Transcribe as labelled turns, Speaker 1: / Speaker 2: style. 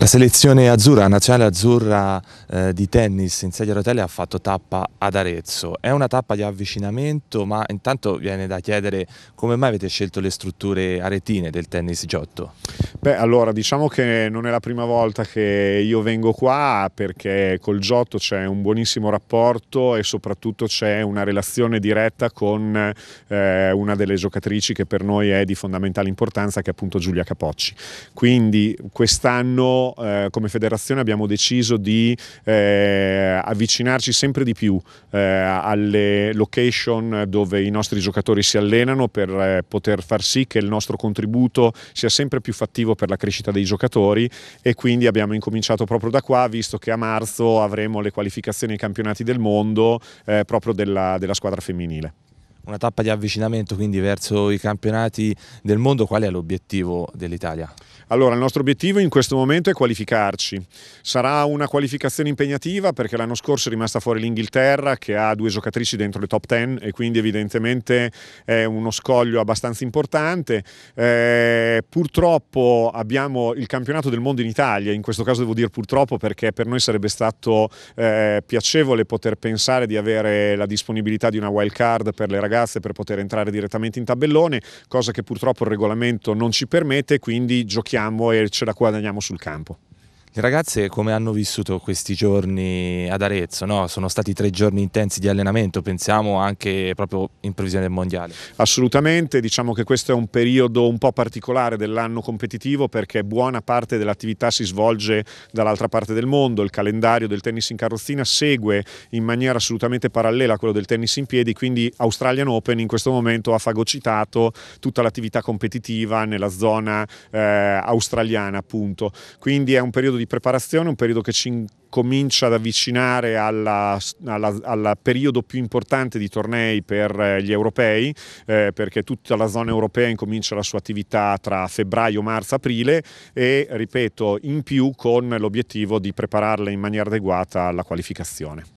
Speaker 1: La selezione azzurra, nazionale azzurra eh, di tennis in sedia a rotelle ha fatto tappa ad Arezzo. È una tappa di avvicinamento, ma intanto viene da chiedere come mai avete scelto le strutture aretine del tennis Giotto?
Speaker 2: Beh, allora diciamo che non è la prima volta che io vengo qua perché col Giotto c'è un buonissimo rapporto e soprattutto c'è una relazione diretta con eh, una delle giocatrici che per noi è di fondamentale importanza, che è appunto Giulia Capocci. Quindi quest'anno eh, come federazione abbiamo deciso di eh, avvicinarci sempre di più eh, alle location dove i nostri giocatori si allenano per eh, poter far sì che il nostro contributo sia sempre più fattivo positivo per la crescita dei giocatori e quindi abbiamo incominciato proprio da qua, visto che a marzo avremo le qualificazioni ai campionati del mondo eh, proprio della, della squadra femminile una tappa di avvicinamento quindi verso i campionati del mondo, qual è l'obiettivo dell'Italia? Allora, il nostro obiettivo in questo momento è qualificarci. Sarà una qualificazione impegnativa perché l'anno scorso è rimasta fuori l'Inghilterra che ha due giocatrici dentro le top 10 e quindi evidentemente è uno scoglio abbastanza importante. Eh, purtroppo abbiamo il campionato del mondo in Italia, in questo caso devo dire purtroppo perché per noi sarebbe stato eh, piacevole poter pensare di avere la disponibilità di una wild card per le ragazze ragazze per poter entrare direttamente in tabellone, cosa che purtroppo il regolamento non ci permette, quindi giochiamo e ce la guadagniamo sul campo
Speaker 1: ragazze come hanno vissuto questi giorni ad Arezzo? No?
Speaker 2: Sono stati tre giorni intensi di allenamento, pensiamo anche proprio in previsione del Mondiale. Assolutamente, diciamo che questo è un periodo un po' particolare dell'anno competitivo perché buona parte dell'attività si svolge dall'altra parte del mondo, il calendario del tennis in carrozzina segue in maniera assolutamente parallela a quello del tennis in piedi, quindi Australian Open in questo momento ha fagocitato tutta l'attività competitiva nella zona eh, australiana appunto, quindi è un periodo di preparazione, un periodo che ci comincia ad avvicinare al periodo più importante di tornei per eh, gli europei, eh, perché tutta la zona europea incomincia la sua attività tra febbraio, marzo, aprile e, ripeto, in più con l'obiettivo di prepararla in maniera adeguata alla qualificazione.